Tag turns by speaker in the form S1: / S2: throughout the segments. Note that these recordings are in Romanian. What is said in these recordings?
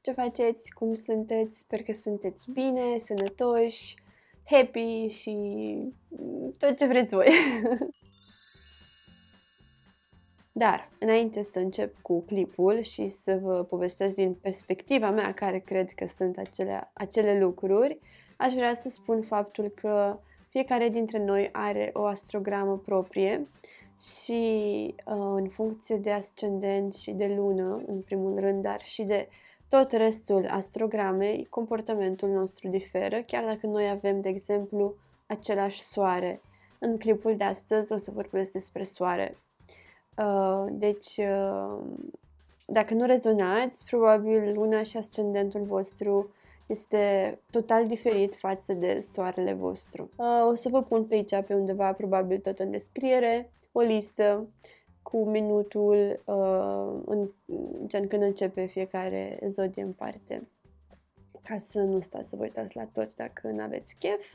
S1: ce faceți, cum sunteți, sper că sunteți bine, sănătoși, happy și mm, tot ce vreți voi. Dar, înainte să încep cu clipul și să vă povestesc din perspectiva mea care cred că sunt acele, acele lucruri, aș vrea să spun faptul că fiecare dintre noi are o astrogramă proprie și uh, în funcție de ascendent și de lună, în primul rând, dar și de uh, tot restul astrogramei, comportamentul nostru diferă, chiar dacă noi avem, de exemplu, același soare. În clipul de astăzi o să vorbesc despre soare. Uh, deci, uh, dacă nu rezonați, probabil luna și ascendentul vostru este total diferit față de soarele vostru. Uh, o să vă pun pe aici, pe undeva, probabil tot în descriere, o listă cu minutul uh, în, gen când începe fiecare zodie în parte. Ca să nu stați să vă uitați la tot dacă nu aveți chef.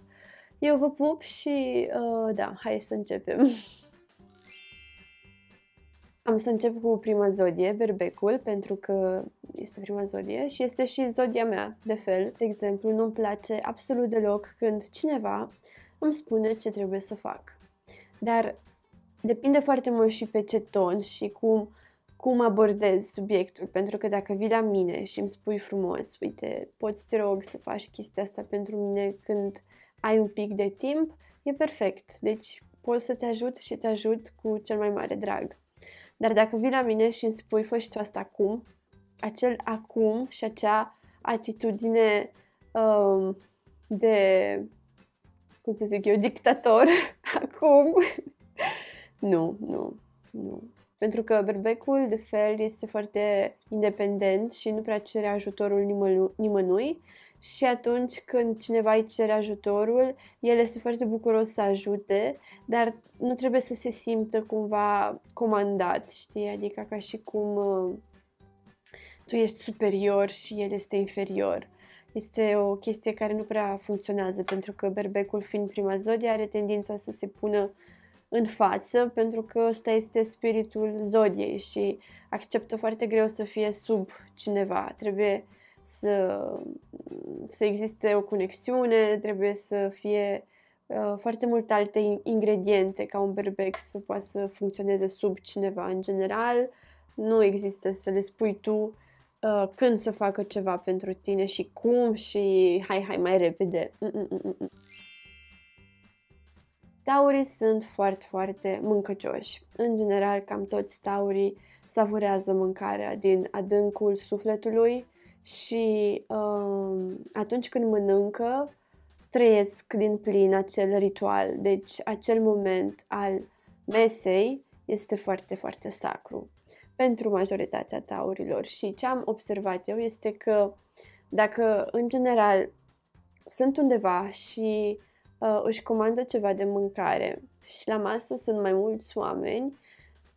S1: Eu vă pup și uh, da, hai să începem. Am să încep cu prima zodie, berbecul, pentru că este prima zodie și este și zodia mea, de fel. De exemplu, nu-mi place absolut deloc când cineva îmi spune ce trebuie să fac. Dar Depinde foarte mult și pe ce ton și cum, cum abordezi subiectul, pentru că dacă vii la mine și îmi spui frumos, uite, poți te rog să faci chestia asta pentru mine când ai un pic de timp, e perfect. Deci pot să te ajut și te ajut cu cel mai mare drag. Dar dacă vii la mine și îmi spui, fă și tu asta acum, acel acum și acea atitudine um, de, cum să zic eu, dictator acum, nu, nu, nu. Pentru că berbecul, de fel, este foarte independent și nu prea cere ajutorul nimănui și atunci când cineva îi cere ajutorul, el este foarte bucuros să ajute, dar nu trebuie să se simtă cumva comandat, știi? Adică ca și cum uh, tu ești superior și el este inferior. Este o chestie care nu prea funcționează, pentru că berbecul, fiind prima zodie, are tendința să se pună în față, pentru că ăsta este spiritul zodiei și acceptă foarte greu să fie sub cineva. Trebuie să, să existe o conexiune, trebuie să fie uh, foarte multe alte ingrediente ca un berbec să poată să funcționeze sub cineva. În general, nu există să le spui tu uh, când să facă ceva pentru tine și cum și hai, hai, mai repede. Mm-mm-mm. Taurii sunt foarte, foarte mâncăcioși. În general, cam toți taurii savurează mâncarea din adâncul sufletului și um, atunci când mănâncă, trăiesc din plin acel ritual. Deci, acel moment al mesei este foarte, foarte sacru pentru majoritatea taurilor. Și ce am observat eu este că dacă, în general, sunt undeva și uh, își comandă ceva de mâncare și la masă sunt mai mulți oameni,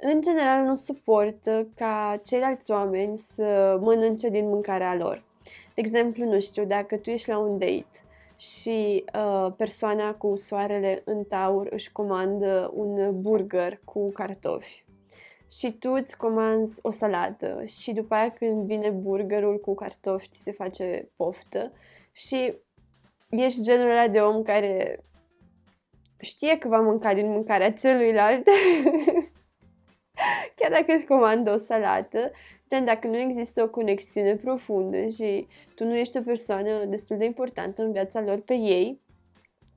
S1: în general nu suportă ca ceilalți oameni să mănânce din mâncarea lor. De exemplu, nu știu, dacă tu ești la un date și uh, persoana cu soarele în taur își comandă un burger cu cartofi și tu îți comanzi o salată și după aia când vine burgerul cu cartofi ți se face poftă și ești genul ăla de om care știe că va mânca din mâncarea celuilalt, chiar dacă își comandă o salată, gen dacă nu există o conexiune profundă și tu nu ești o persoană destul de importantă în viața lor pe ei,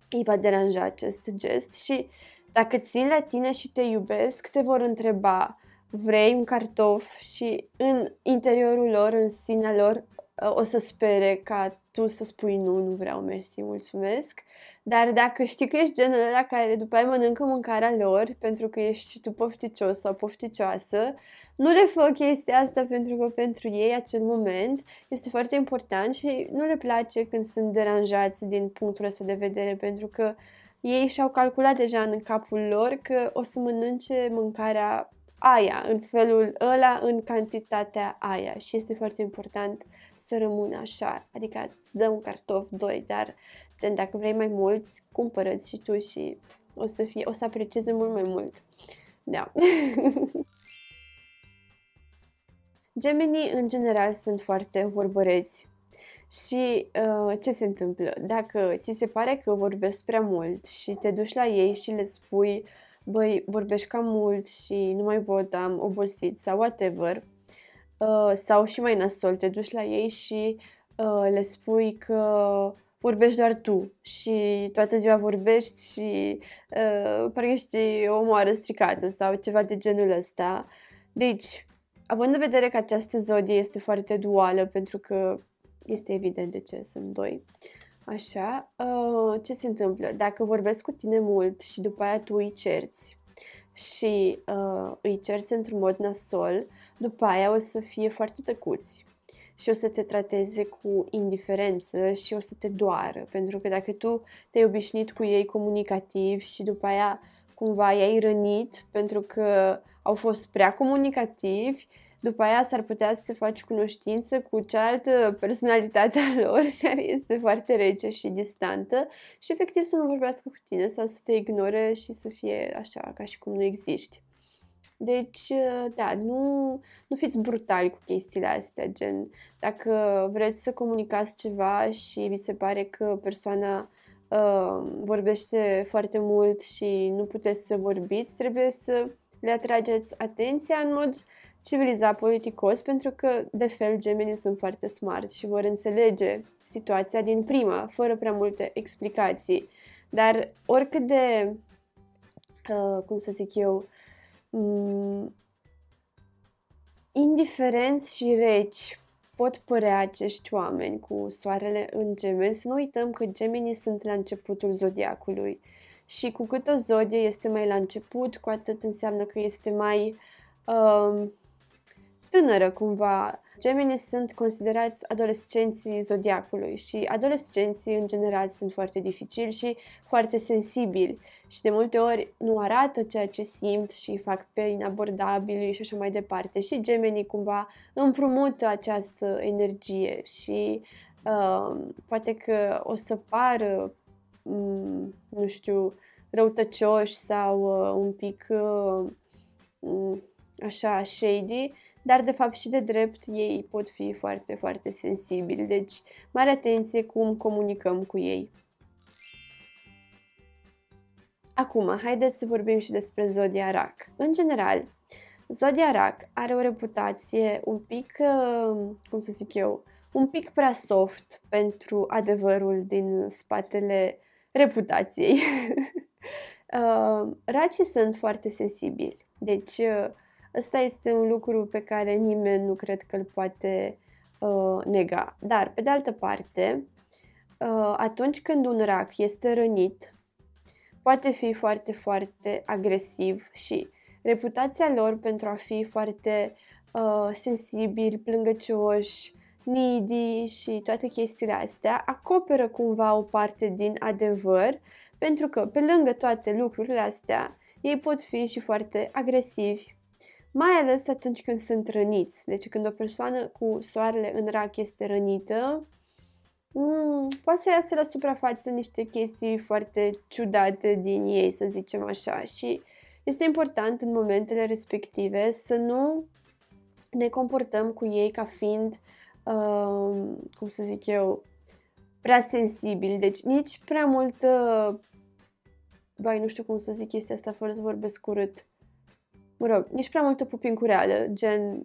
S1: îi va deranja acest gest și dacă țin la tine și te iubesc, te vor întreba vrei un cartof și în interiorul lor, în sinea lor, Uh, o să spere ca tu să spui nu, nu vreau, mersi, mulțumesc. Dar dacă știi că ești genul ăla care după aia mănâncă mâncarea lor pentru că ești și tu pofticios sau pofticioasă, nu le fă chestia asta pentru că pentru ei acel moment este foarte important și nu le place când sunt deranjați din punctul ăsta de vedere pentru că ei și-au calculat deja în capul lor că o să mănânce mâncarea aia, în felul ăla, în cantitatea aia și este foarte important uh, să rămână așa, adică îți dă un cartof, doi, dar gen, dacă vrei mai mult, cumpără și tu și o să, fie, o să aprecieze mult mai mult. Da. Gemenii, în general, sunt foarte vorbăreți. Și uh, ce se întâmplă? Dacă ți se pare că vorbesc prea mult și te duci la ei și le spui băi, vorbești cam mult și nu mai pot, am obosit sau whatever, Uh, sau și mai nasol, te duci la ei și uh, le spui că vorbești doar tu și toată ziua vorbești și uh, parcă ești o moară stricată sau ceva de genul ăsta. Deci, având în vedere că această zodie este foarte duală pentru că este evident de ce sunt doi, așa, uh, ce se întâmplă? Dacă vorbesc cu tine mult și după aia tu îi cerți și uh, îi cerți într-un mod nasol, uh, după aia o să fie foarte tăcuți și o să te trateze cu indiferență și o să te doară, pentru că dacă tu te-ai obișnuit cu ei comunicativ și după aia cumva i-ai rănit pentru că au fost prea comunicativi, după aia s-ar putea să faci cunoștință cu cealaltă personalitate a lor, care este foarte rece și distantă și efectiv să nu vorbească cu tine sau să te ignore și să fie așa, ca și cum nu existi. Deci, ă, da, nu, nu fiți brutali cu chestiile astea, gen, dacă vreți să comunicați ceva și vi se pare că persoana uh, vorbește foarte mult și nu puteți să vorbiți, trebuie să le atrageți atenția în mod civilizat, politicos, pentru că, de fel, gemenii sunt foarte smart și vor înțelege situația din prima, fără prea multe explicații. Dar oricât de, uh, cum să zic eu, indiferenți și reci pot părea acești oameni cu soarele în gemeni, să nu uităm că gemenii sunt la începutul zodiacului. Și cu cât o zodie este mai la început, cu atât înseamnă că este mai uh, tânără cumva Gemenii sunt considerați adolescenții zodiacului și adolescenții în general sunt foarte dificili și foarte sensibili și de multe ori nu arată ceea ce simt și fac pe inabordabili și așa mai departe și gemenii cumva împrumută această energie și uh, poate că o să pară, um, nu știu, răutăcioși sau uh, un pic uh, um, așa shady, dar de fapt și de drept ei pot fi foarte, foarte sensibili, deci mare atenție cum comunicăm cu ei. Acum, haideți să vorbim și despre Zodia Rac. În general, Zodia Rac are o reputație un pic, uh, cum să zic eu, un pic prea soft pentru adevărul din spatele reputației. Uh, racii sunt foarte sensibili, deci uh, Asta este un lucru pe care nimeni nu cred că îl poate uh, nega. Dar, pe de altă parte, uh, atunci când un rac este rănit, poate fi foarte, foarte agresiv și reputația lor pentru a fi foarte uh, sensibili, plângăcioși, needy și toate chestiile astea acoperă cumva o parte din adevăr, pentru că pe lângă toate lucrurile astea, ei pot fi și foarte agresivi, mai ales atunci când sunt răniți. Deci când o persoană cu soarele în rac este rănită, Mm, poate să iasă la suprafață niște chestii foarte ciudate din ei, să zicem așa, și este important în momentele respective să nu ne comportăm cu ei ca fiind, uh, cum să zic eu, prea sensibili, deci nici prea multă, bai, nu știu cum să zic chestia asta fără să vorbesc Uh, mă rog, nici prea multă pupincureală, gen,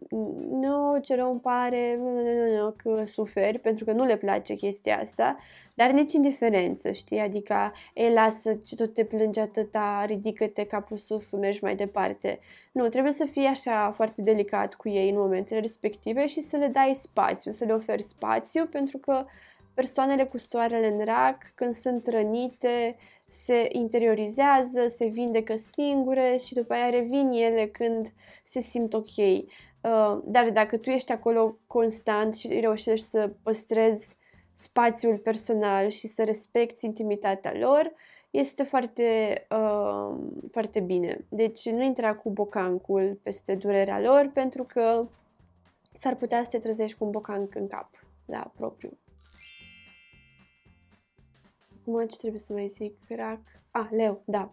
S1: nu, ce rău îmi pare, nu, nu, nu, nu, că suferi, pentru că nu le place chestia asta, dar nici indiferență, știi, adică, e, lasă, ce tot te plângi atâta, ridică-te capul sus, mergi mai departe. Nu, trebuie să fii așa foarte delicat cu ei în momentele respective și să le dai spațiu, să le oferi spațiu, pentru că Persoanele cu soarele în rac, când sunt rănite, se interiorizează, se vindecă singure și după aia revin ele când se simt ok. Uh, dar dacă tu ești acolo constant și reușești să păstrezi spațiul personal și să respecti intimitatea lor, este foarte, uh, foarte bine. Deci nu intra cu bocancul peste durerea lor pentru că s-ar putea să te trezești cu un bocanc în cap, la propriu. Acum ce trebuie să mai zic? Crac... Ah, leu, da.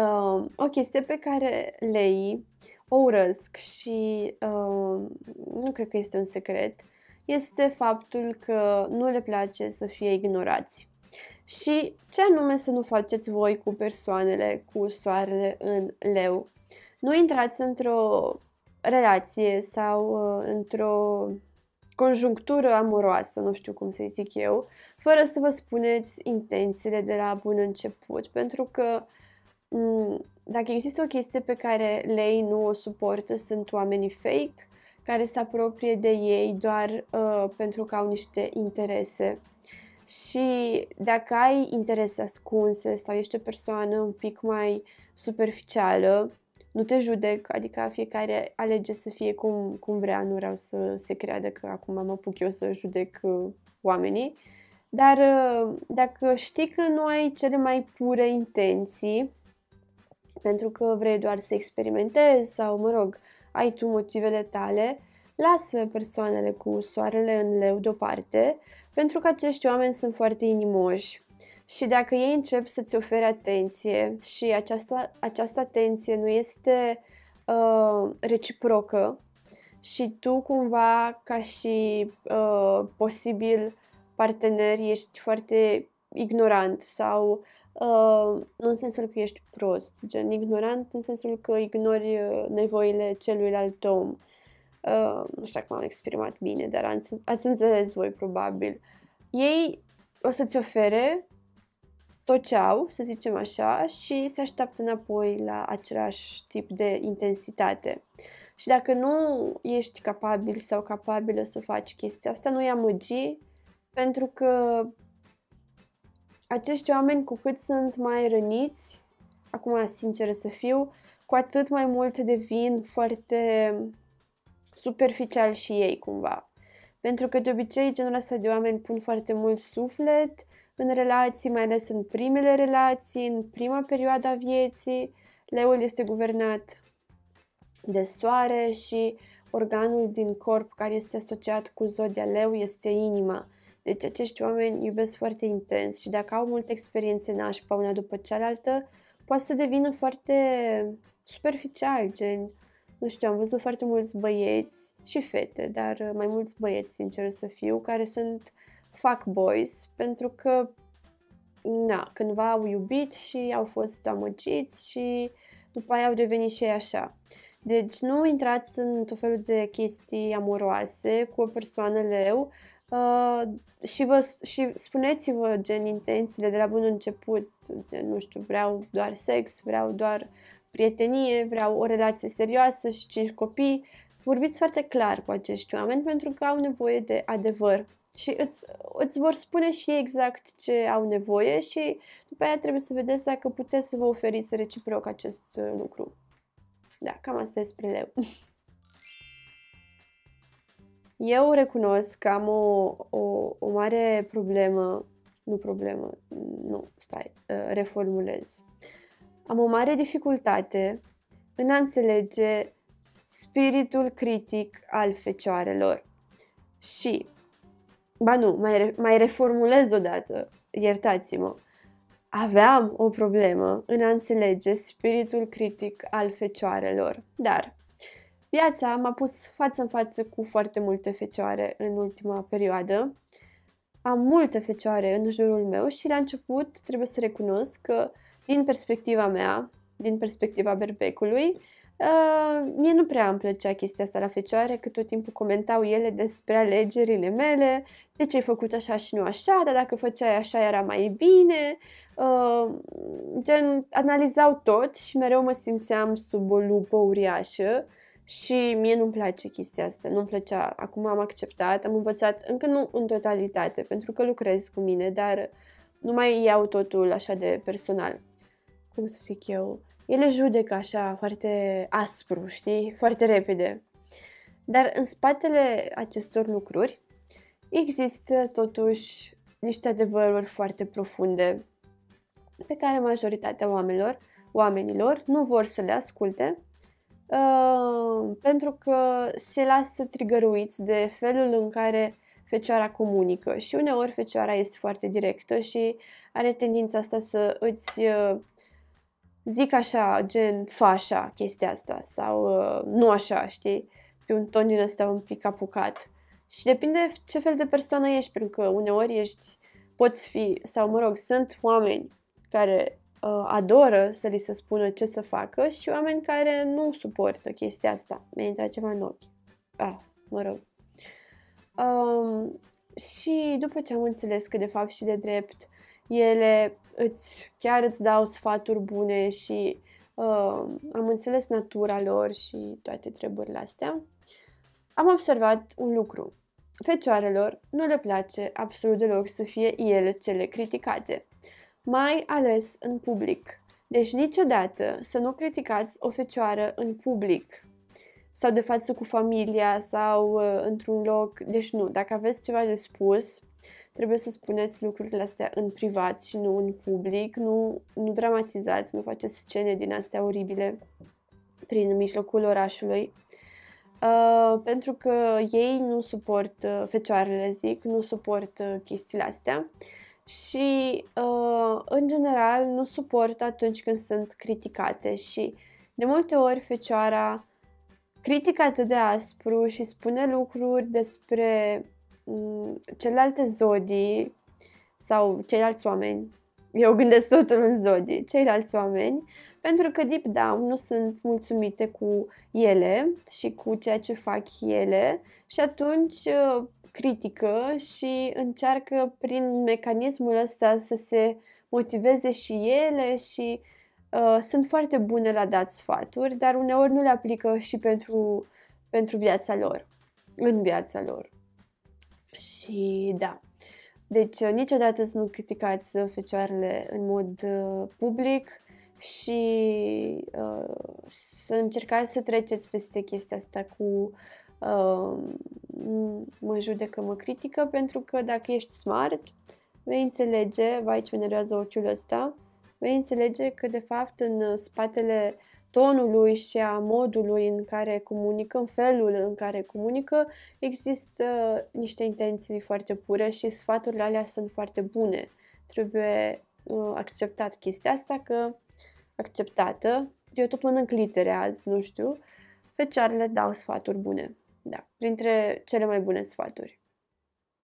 S1: uh, o chestie pe care lei o urăsc și uh, nu cred că este un secret, este faptul că nu le place să fie ignorați. Și ce anume să nu faceți voi cu persoanele cu soarele în leu? Nu intrați într-o relație sau uh, într-o conjunctură amoroasă, nu știu cum să-i zic eu, fără să vă spuneți intențiile de la bun început, pentru că m- dacă există o chestie pe care lei nu o suportă, sunt oamenii fake, care se apropie de ei doar uh, pentru că au niște interese. Și dacă ai interese ascunse sau ești o persoană un pic mai superficială, nu te judec, adică fiecare alege să fie cum, cum vrea, nu vreau să se creadă că acum mă apuc eu să judec uh, oamenii. Uh, dar uh, dacă știi că nu ai cele mai pure intenții, pentru că vrei doar să experimentezi sau, mă rog, ai tu motivele tale, lasă persoanele cu soarele în leu deoparte, pentru că acești oameni sunt foarte inimoși. Și dacă ei încep să-ți ofere atenție și această, această atenție nu este uh, reciprocă și tu cumva ca și uh, posibil partener ești foarte ignorant sau uh, nu în sensul că ești prost, gen ignorant în sensul că ignori uh, nevoile celuilalt om. Uh, nu știu dacă m-am exprimat bine, dar ați, înțeles voi probabil. Ei o să-ți ofere tot ce au, să zicem așa, și se așteaptă înapoi la același tip de intensitate. Și dacă nu ești capabil sau capabilă să faci chestia asta, nu-i amăgi pentru că acești oameni, cu cât sunt mai răniți, acum sincer să fiu, cu atât mai mult devin foarte superficial și ei cumva. Pentru că de obicei genul ăsta de oameni pun foarte mult suflet în relații, mai ales în primele relații, în prima perioadă a vieții. Leul este guvernat de soare și organul din corp care este asociat cu zodia leu este inima. Deci acești oameni iubesc foarte intens și dacă au multe experiențe nașpa una după cealaltă, poate să devină foarte superficial, gen, nu știu, am văzut foarte mulți băieți și fete, dar mai mulți băieți, sincer să fiu, care sunt fac boys pentru că na, cândva au iubit și au fost amăgiți și după aia au devenit și ei așa. Deci nu intrați în tot felul de chestii amoroase cu o persoană leu, Uh, și, vă, și spuneți-vă gen intențiile de la bun început, de, nu știu, vreau doar sex, vreau doar prietenie, vreau o relație serioasă și cinci copii. Vorbiți foarte clar cu acești oameni pentru că au nevoie de adevăr și îți, îți vor spune și exact ce au nevoie și după aia trebuie să vedeți dacă puteți să vă oferiți reciproc acest uh, lucru. Da, cam asta e spre leu. Eu recunosc că am o, o, o mare problemă, nu problemă, nu, stai, ă, reformulez. Am o mare dificultate în a înțelege spiritul critic al fecioarelor. Și, ba nu, mai, mai reformulez odată, iertați-mă, aveam o problemă în a înțelege spiritul critic al fecioarelor, dar Viața m-a pus față în față cu foarte multe fecioare în ultima perioadă. Am multe fecioare în jurul meu și la început trebuie să recunosc că, din perspectiva mea, din perspectiva berbecului, Uh, mie nu prea îmi plăcea chestia asta la fecioare, că tot timpul comentau ele despre alegerile mele, de ce ai făcut așa și nu așa, dar dacă făceai așa era mai bine. Uh, gen, analizau tot și mereu mă simțeam sub o lupă uriașă și mie nu-mi place chestia asta, nu-mi plăcea. Acum am acceptat, am învățat, încă nu în totalitate, pentru că lucrez cu mine, dar nu mai iau totul așa de personal. Cum să zic eu? Ele judecă așa foarte aspru, știi? Foarte repede. Dar în spatele acestor lucruri există totuși niște adevăruri foarte profunde pe care majoritatea oamenilor, oamenilor nu vor să le asculte Ehm, pentru că se lasă trigăruiți de felul în care fecioara comunică și uneori fecioara este foarte directă și are tendința asta să îți zic așa, gen, fa așa chestia asta sau nu așa, știi, pe un ton din ăsta un pic apucat. Și depinde ce fel de persoană ești, pentru că uneori ești, poți fi, sau mă rog, sunt oameni care Uh, adoră să li se spună ce să facă și oameni care nu suportă chestia asta. Mi-a intrat ceva în ochi. Ah, mă rog. Um, și după ce am înțeles că de fapt și de drept ele îți, chiar îți dau sfaturi bune și uh, am înțeles natura lor și toate treburile astea, am observat un lucru. Fecioarelor nu le place absolut deloc să fie ele cele criticate mai ales în public. Deci niciodată să nu criticați o fecioară în public sau de față cu familia sau uh, într-un loc. Deci nu, dacă aveți ceva de spus, trebuie să spuneți lucrurile astea în privat și nu în public, nu, nu dramatizați, nu faceți scene din astea oribile prin mijlocul orașului. Uh, pentru că ei nu suport, uh, fecioarele zic, nu suport uh, chestiile astea. Uh, și, uh, în general, nu suport atunci când sunt criticate și, de multe ori, fecioara critică atât de aspru și spune lucruri despre um, celelalte zodii sau ceilalți oameni. Eu gândesc totul în zodii, ceilalți oameni, pentru că deep down nu sunt mulțumite cu ele și cu ceea ce fac ele și atunci uh, critică și încearcă prin mecanismul ăsta să se motiveze și ele și uh, sunt foarte bune la dat sfaturi, dar uneori nu le aplică și pentru, pentru viața lor, în viața lor. Și da. Deci uh, niciodată să nu criticați fecioarele în mod uh, public și uh, să încercați să treceți peste chestia asta cu uh, mă judecă, mă critică, pentru că dacă ești smart, vei înțelege, vai ce venerează ochiul ăsta, vei înțelege că de fapt în spatele tonului și a modului în care comunică, în felul în care comunică, există uh, niște intenții foarte pure și sfaturile alea sunt foarte bune. Trebuie uh, acceptat chestia asta că acceptată. Eu tot mănânc litere azi, nu știu. Fecioarele dau sfaturi bune. Da, printre cele mai bune sfaturi.